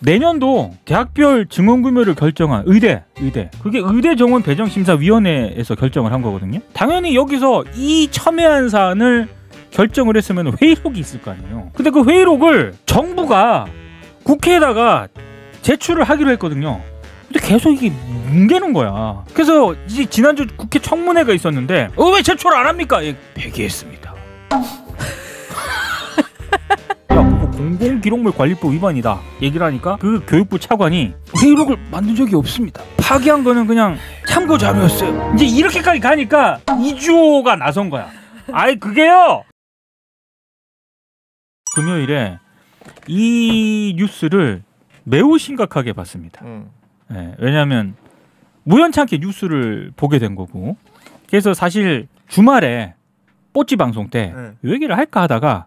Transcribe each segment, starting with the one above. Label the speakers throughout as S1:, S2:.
S1: 내년도 대학별 증원 규모를 결정한 의대, 의대. 그게 의대 정원 배정 심사 위원회에서 결정을 한 거거든요. 당연히 여기서 이 첨예한 사안을 결정을 했으면 회의록이 있을 거 아니에요. 근데 그 회의록을 정부가 국회에다가 제출을 하기로 했거든요. 근데 계속 이게 뭉개는 거야. 그래서 이제 지난주 국회 청문회가 있었는데 어, 왜 제출 안 합니까? 예, 폐기했습니다. 공공기록물 관리법 위반이다 얘기를 하니까 그 교육부 차관이 회의록을 만든 적이 없습니다 파기한 거는 그냥 참고 자료였어요 이제 이렇게까지 가니까 이주호가 나선 거야 아이 그게요 금요일에 이 뉴스를 매우 심각하게 봤습니다 음. 네, 왜냐하면 우연찮게 뉴스를 보게 된 거고 그래서 사실 주말에 뽀찌 방송 때요 네. 얘기를 할까 하다가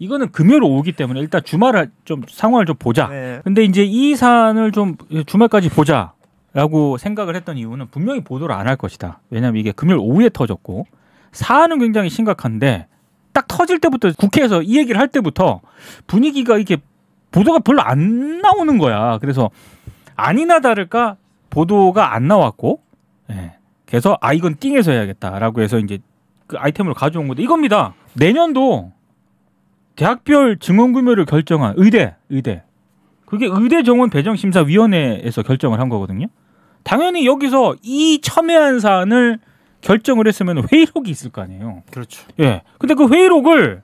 S1: 이거는 금요일 오기 때문에 일단 주말을 좀 상황을 좀 보자. 네. 근데 이제 이 사안을 좀 주말까지 보자라고 생각을 했던 이유는 분명히 보도를 안 할 것이다. 왜냐하면 이게 금요일 오후에 터졌고 사안은 굉장히 심각한데 딱 터질 때부터 국회에서 이 얘기를 할 때부터 분위기가 이게 보도가 별로 안 나오는 거야. 그래서 아니나 다를까 보도가 안 나왔고, 예. 그래서 아 이건 띵에서 해야겠다라고 해서 이제 그 아이템을 가져온 건데 이겁니다. 내년도 대학별 증원 규모를 결정한 의대, 의대. 그게 의대 정원 배정 심사 위원회에서 결정을 한 거거든요. 당연히 여기서 이 첨예한 사안을 결정을 했으면 회의록이 있을 거 아니에요. 그렇죠. 예. 근데 그 회의록을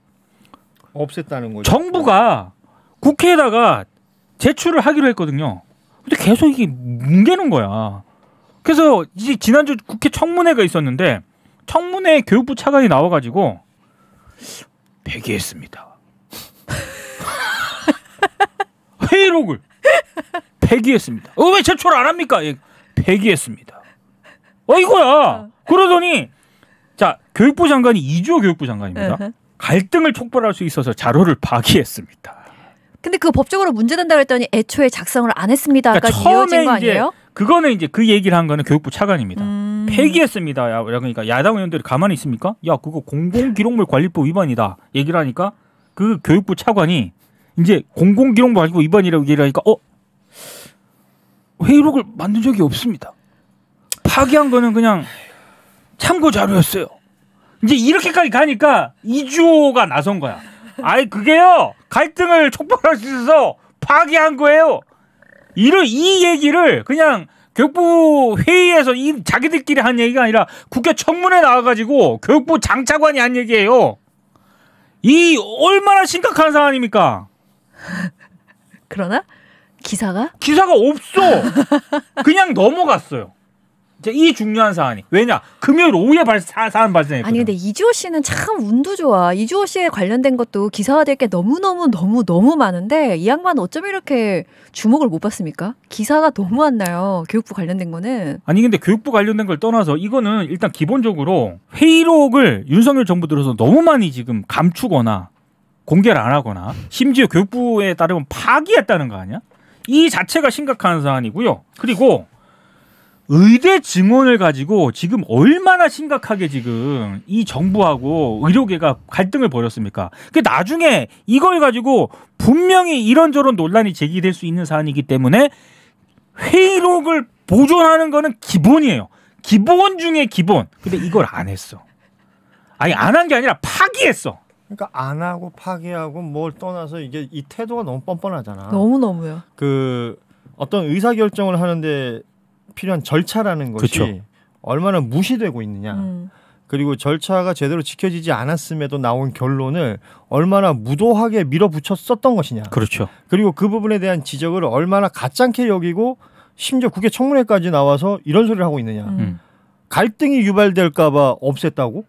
S2: 없앴다는 거죠.
S1: 정부가 국회에다가 제출을 하기로 했거든요. 근데 계속 이게 뭉개는 거야. 그래서 이제 지난주 국회 청문회가 있었는데 청문회 교육부 차관이 나와가지고 배기했습니다. 회의록을 폐기했습니다. 어, 왜 제출 안 합니까? 예, 폐기했습니다. 어 이거야. 그러더니 자 교육부 장관이 이주호 교육부 장관입니다. 갈등을 촉발할 수 있어서 자료를 파기했습니다.
S3: 근데 그 법적으로 문제된다 그랬더니 애초에 작성을 안 했습니다가 그러니까 이어진 거 아니에요?
S1: 그거는 이제 그 얘기를 한 거는 교육부 차관입니다. 음... 폐기했습니다. 야, 그러니까 야당 의원들이 가만히 있습니까? 야, 그거 공공기록물 관리법 위반이다. 얘기를 하니까 그 교육부 차관이 이제 공공기록 말고 위반이라고 얘기를 하니까 어 회의록을 만든 적이 없습니다. 파기한 거는 그냥 참고 자료였어요. 이제 이렇게까지 가니까 이주호가 나선 거야. 아이 그게요 갈등을 촉발할 수 있어서 파기한 거예요. 이를 이 얘기를 그냥 교육부 회의에서 이 자기들끼리 한 얘기가 아니라 국회 청문회 나와가지고 교육부 장차관이 한 얘기예요. 이 얼마나 심각한 사안입니까? 그러나 기사가 기사가 없어. 그냥 넘어갔어요. 이 중요한 사안이 왜냐 금요일 오후에 발, 사, 사안 발생했 아니
S3: 근데 이주호 씨는 참 운도 좋아 이주호 씨에 관련된 것도 기사화될 게 너무너무 너무 너무 많은데 이 양반 어쩜 이렇게 주목을 못 받습니까 기사가 너무 안 나요 교육부 관련된 거는
S1: 아니 근데 교육부 관련된 걸 떠나서 이거는 일단 기본적으로 회의록을 윤석열 정부 들어서 너무 많이 지금 감추거나 공개를 안 하거나 심지어 교육부에 따르면 파기했다는 거 아니야? 이 자체가 심각한 사안이고요. 그리고 의대 증원을 가지고 지금 얼마나 심각하게 지금 이 정부하고 의료계가 갈등을 벌였습니까? 그 나중에 이걸 가지고 분명히 이런저런 논란이 제기될 수 있는 사안이기 때문에 회의록을 보존하는 거는 기본이에요.
S2: 기본 중에 기본. 근데 이걸 안 했어. 아니 안 한 게 아니라 파기했어. 그러니까 안 하고 파기하고 뭘 떠나서 이게 이 태도가 너무 뻔뻔하잖아. 너무 너무요. 그 어떤 의사 결정을 하는데 필요한 절차라는 것이 그쵸. 얼마나 무시되고 있느냐. 음. 그리고 절차가 제대로 지켜지지 않았음에도 나온 결론을 얼마나 무도하게 밀어붙였었던 것이냐. 그렇죠. 그리고 그 부분에 대한 지적을 얼마나 가짠케 여기고 심지어 국회 청문회까지 나와서 이런 소리를 하고 있느냐. 음. 음. 갈등이 유발될까봐 없앴다고?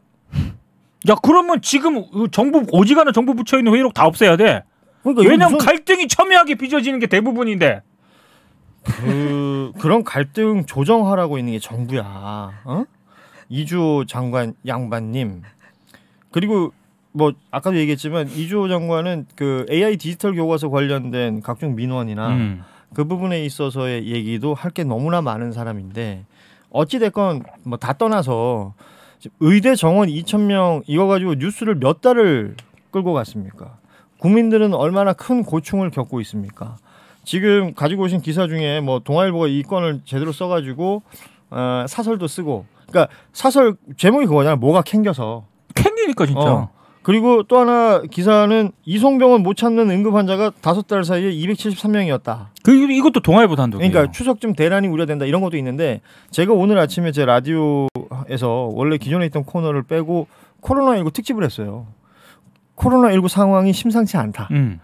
S2: 야 그러면 지금 그 정부 오지간한 정부 붙여 있는 회의록 다 없애야 돼.
S1: 그러니까 왜냐면 무슨... 갈등이 첨예하게 빚어지는 게 대부분인데.
S2: 그 그런 갈등 조정하라고 있는 게 정부야. 어? 이주호 장관 양반님 그리고 뭐 아까도 얘기했지만 이주호 장관은 그 AI 디지털 교과서 관련된 각종 민원이나 음. 그 부분에 있어서의 얘기도 할 게 너무나 많은 사람인데 어찌 됐건 뭐 다 떠나서 의대 정원 2천 명 이거 가지고 뉴스를 몇 달을 끌고 갔습니까? 국민들은 얼마나 큰 고충을 겪고 있습니까? 지금 가지고 오신 기사 중에 뭐 동아일보가 이 건을 제대로 써가지고 어, 사설도 쓰고 그러니까 사설 제목이 그거잖아 뭐가 캥겨서 캥기니까 진짜 어. 그리고 또 하나 기사는 이송병원 못 찾는 응급 환자가 다섯 달 사이에 273명이었다. 그 이것도 동아일보 단독. 그러니까 추석쯤 대란이 우려된다 이런 것도 있는데 제가 오늘 아침에 제 라디오 코너에서 원래 기존에 있던 코너를 빼고 코로나19 특집을 했어요. 코로나19 상황이 심상치 않다. 음.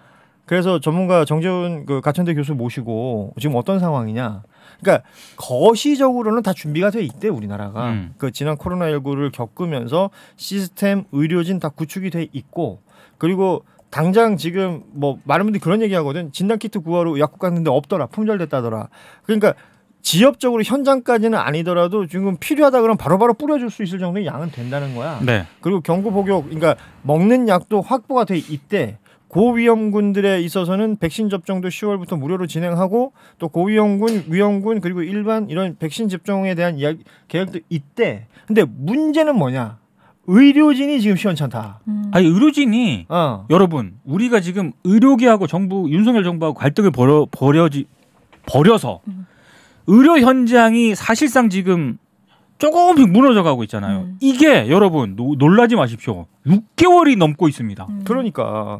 S2: 그래서 전문가 정재훈 그 가천대 교수 모시고 지금 어떤 상황이냐. 그러니까 거시적으로는 다 준비가 돼 있대 우리나라가. 음. 그 지난 코로나19를 겪으면서 시스템 의료진 다 구축이 돼 있고 그리고 당장 지금 뭐 많은 분들이 그런 얘기 하거든. 진단 키트 구하러 약국 갔는데 없더라. 품절됐다더라. 그러니까 지역적으로 현장까지는 아니더라도 지금 필요하다 그러면 바로바로 뿌려줄 수 있을 정도의 양은 된다는 거야. 네. 그리고 경구 복용, 그러니까 먹는 약도 확보가 돼 있대. 고위험군들에 있어서는 백신 접종도 10월부터 무료로 진행하고 또 고위험군, 위험군 그리고 일반 이런 백신 접종에 대한 이야기, 계획도 있대. 근데 문제는 뭐냐? 의료진이 지금 시원찮다. 음. 아니 의료진이
S1: 어. 여러분 우리가 지금
S2: 의료계하고
S1: 정부 윤석열 정부하고 갈등을 벌여 버려지 버려서 음. 의료 현장이 사실상 지금 조금씩 무너져 가고 있잖아요. 음. 이게 여러분 노, 놀라지 마십시오. 6개월이 넘고 있습니다.
S3: 음. 그러니까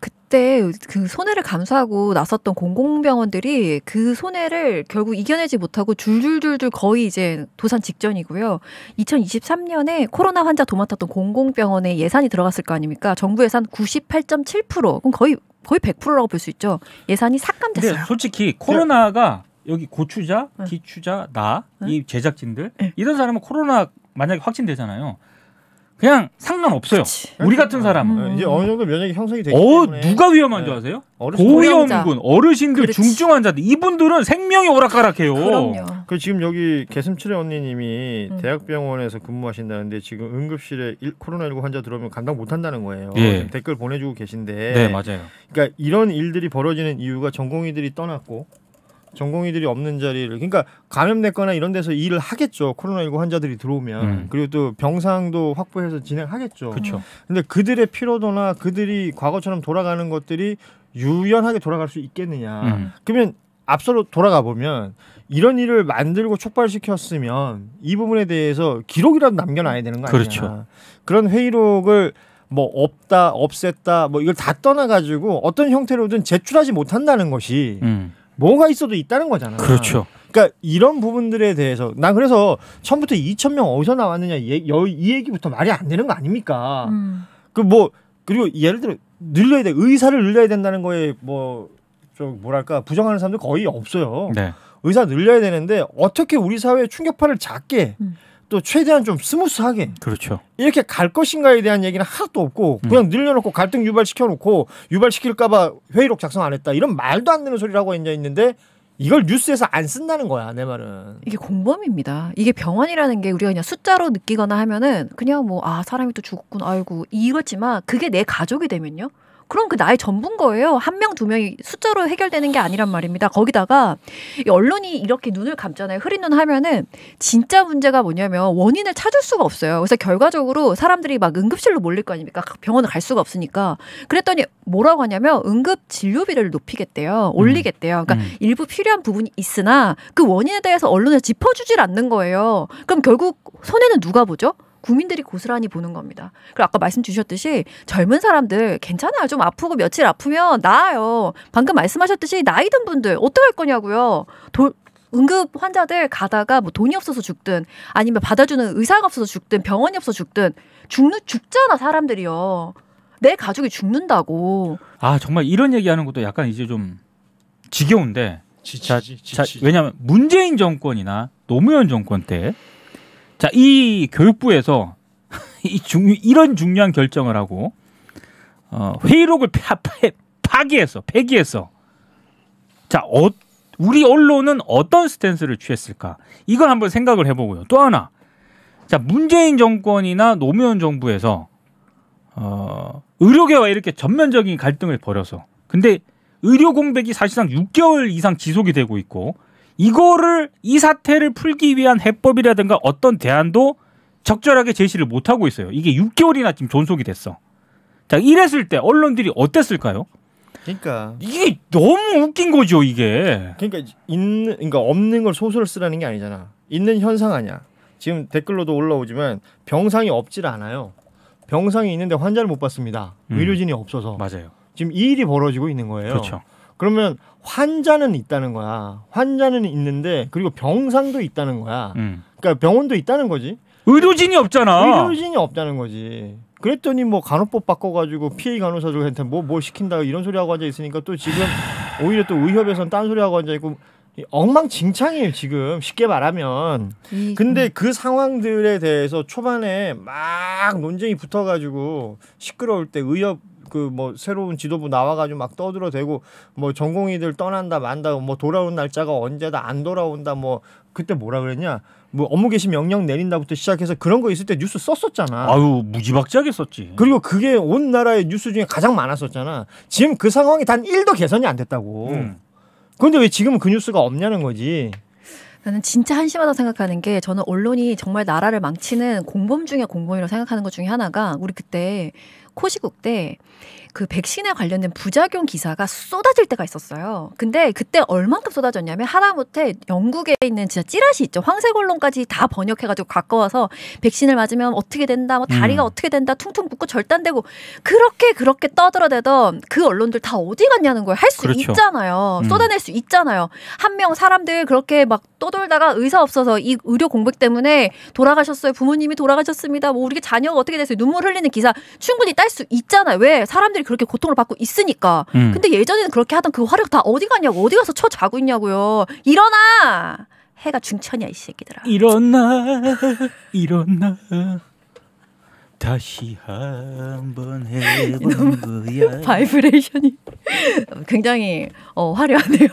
S3: 그때 그 손해를 감수하고 나섰던 공공병원들이 그 손해를 결국 이겨내지 못하고 줄줄줄줄 거의 이제 도산 직전이고요. 2023년에 코로나 환자 도맡았던 공공병원에 예산이 들어갔을 거 아닙니까? 정부 예산 98.7% 그럼 거의 거의 100%라고 볼 수 있죠. 예산이 삭감됐어요. 솔직히
S1: 코로나가 여기 고추자, 기추자, 나 이 제작진들 이런 사람은 코로나 만약에 확진되잖아요. 그냥 상관없어요. 그치. 우리 같은 그러니까. 사람은 음. 이제 어느
S2: 정도 면역이 형성이 되기 어,
S1: 때문에 누가 위험한 줄 네. 아세요? 고위험군, 그렇죠. 어르신들, 그렇지. 중증
S2: 환자들 이분들은 생명이 오락가락해요. 그럼요. 그 지금 여기 음. 개슴치레 언니님이 음. 대학병원에서 근무하신다는데 지금 응급실에 일, 코로나19 환자 들어오면 감당 못한다는 거예요. 예. 댓글 보내주고 계신데. 네 맞아요. 그러니까 이런 일들이 벌어지는 이유가 전공의들이 떠났고 전공의들이 없는 자리를 그러니까 감염됐거나 이런 데서 일을 하겠죠 코로나19 환자들이 들어오면 음. 그리고 또 병상도 확보해서 진행하겠죠 그쵸. 근데 그들의 피로도나 그들이 과거처럼 돌아가는 것들이 유연하게 돌아갈 수 있겠느냐 음. 그러면 앞서로 돌아가 보면 이런 일을 만들고 촉발시켰으면 이 부분에 대해서 기록이라도 남겨놔야 되는 거 아니냐 그렇죠. 그런 회의록을 뭐 없다 없앴다 뭐 이걸 다 떠나가지고 어떤 형태로든 제출하지 못한다는 것이 음. 뭐가 있어도 있다는 거잖아. 그렇죠. 그러니까 이런 부분들에 대해서 난 그래서 처음부터 2천 명 어디서 나왔느냐 이, 이 얘기부터 말이 안 되는 거 아닙니까? 음. 그뭐 그리고 예를 들어 늘려야 돼 의사를 늘려야 된다는 거에 뭐 좀 뭐랄까 부정하는 사람들 거의 없어요. 네. 의사 늘려야 되는데 어떻게 우리 사회에 충격파를 작게 음. 또 최대한 좀 스무스하게 그렇죠. 이렇게 갈 것인가에 대한 얘기는 하나도 없고 그냥 음. 늘려놓고 갈등 유발시켜놓고 유발시킬까봐 회의록 작성 안 했다 이런 말도 안 되는 소리라고 앉아 있는데 이걸 뉴스에서 안 쓴다는 거야 내 말은
S3: 이게 공범입니다 이게 병원이라는 게 우리가 그냥 숫자로 느끼거나 하면은 그냥 뭐 아 사람이 또 죽었군 아이고 이렇지만 그게 내 가족이 되면요 그럼 그 나이 전부인 거예요. 한 명, 두 명이 숫자로 해결되는 게 아니란 말입니다. 거기다가 언론이 이렇게 눈을 감잖아요. 흐린 눈 하면은 진짜 문제가 뭐냐면 원인을 찾을 수가 없어요. 그래서 결과적으로 사람들이 막 응급실로 몰릴 거 아닙니까? 병원을 갈 수가 없으니까. 그랬더니 뭐라고 하냐면 응급 진료비를 높이겠대요. 올리겠대요. 그러니까 음. 일부 필요한 부분이 있으나 그 원인에 대해서 언론에 짚어주질 않는 거예요. 그럼 결국 손해는 누가 보죠? 국민들이 고스란히 보는 겁니다. 그리고 아까 말씀 주셨듯이 젊은 사람들 괜찮아요. 좀 아프고 며칠 아프면 나아요. 방금 말씀하셨듯이 나이 든 분들 어떡할 거냐고요. 도, 응급 환자들 가다가 뭐 돈이 없어서 죽든 아니면 받아주는 의사가 없어서 죽든 병원이 없어서 죽든 죽는 죽잖아 사람들이요. 내 가족이 죽는다고.
S1: 아 정말 이런 얘기하는 것도 약간 이제 좀 지겨운데. 지치지, 지치지. 자, 자, 왜냐하면 문재인 정권이나 노무현 정권 때 자, 이 교육부에서 이 중, 이런 중요한 결정을 하고 어, 회의록을 파, 파, 파기해서 폐기해서 자, 어, 우리 언론은 어떤 스탠스를 취했을까? 이걸 한번 생각을 해보고요. 또 하나, 자 문재인 정권이나 노무현 정부에서 어, 의료계와 이렇게 전면적인 갈등을 벌여서 근데 의료 공백이 사실상 6개월 이상 지속이 되고 있고 이거를 이 사태를 풀기 위한 해법이라든가 어떤 대안도 적절하게 제시를 못 하고 있어요. 이게 6개월이나 지금 존속이 됐어. 자, 이랬을 때 언론들이 어땠을까요?
S2: 그러니까 이게
S1: 너무 웃긴 거죠, 이게.
S2: 그러니까 있는 그러니까 없는 걸 소설을 쓰라는 게 아니잖아. 있는 현상 아니야. 지금 댓글로도 올라오지만 병상이 없질 않아요. 병상이 있는데 환자를 못봤습니다 음. 의료진이 없어서. 맞아요. 지금 이 일이 벌어지고 있는 거예요. 그렇죠. 그러면 환자는 있다는 거야. 환자는 있는데 그리고 병상도 있다는 거야. 음. 그러니까 병원도 있다는 거지. 의료진이 없잖아. 의료진이 없다는 거지. 그랬더니 뭐 간호법 바꿔가지고 피해 간호사들한테 뭐뭘 뭐 시킨다 이런 소리 하고 앉아 있으니까 또 지금 오히려 또의협에서는딴 소리 하고 앉아 있고 엉망진창이에요 지금 쉽게 말하면. 음. 근데 그 상황들에 대해서 초반에 막 논쟁이 붙어가지고 시끄러울 때 의협 그뭐 새로운 지도부 나와가지고 막 떠들어대고 뭐전공이들 떠난다 만다 뭐 돌아온 날짜가 언제다 안 돌아온다 뭐 그때 뭐라 그랬냐 뭐 업무개시 명령 내린다부터 시작해서 그런 거 있을 때 뉴스 썼었잖아. 아유 무지박지하게 썼지. 그리고 그게 온 나라의 뉴스 중에 가장 많았었잖아. 지금 그 상황이 단 1도 개선이 안 됐다고. 음. 그런데 왜 지금은 그 뉴스가 없냐는 거지.
S3: 나는 진짜 한심하다고 생각하는 게 저는 언론이 정말 나라를 망치는 공범 중에 공범이라고 생각하는 것 중에 하나가 우리 그때 코시국 때 그 백신에 관련된 부작용 기사가 쏟아질 때가 있었어요. 근데 그때 얼만큼 쏟아졌냐면 하다못해 영국에 있는 진짜 찌라시 있죠. 황색 언론까지 다 번역해가지고 가까워서 백신을 맞으면 어떻게 된다, 뭐 다리가 음. 어떻게 된다, 퉁퉁 붓고 절단되고 그렇게 그렇게 떠들어대던 그 언론들 다 어디 갔냐는 거예요. 할수 그렇죠. 있잖아요. 음. 쏟아낼 수 있잖아요. 한 명 사람들 그렇게 막 떠돌다가 의사 없어서 이 의료 공백 때문에 돌아가셨어요. 부모님이 돌아가셨습니다. 뭐 우리 자녀가 어떻게 됐어요. 눈물 흘리는 기사 충분히 딸 할수 있잖아요. 왜 사람들이 그렇게 고통을 받고 있으니까. 음. 근데 예전에는 그렇게 하던 그 화력 다 어디 갔냐고 어디 가서 쳐 자고 있냐고요. 일어나. 해가 중천이야 이 새끼들아. 일어나 일어나
S1: 다시 한번 해본 거야.
S3: 바이브레이션이 굉장히 어, 화려하네요.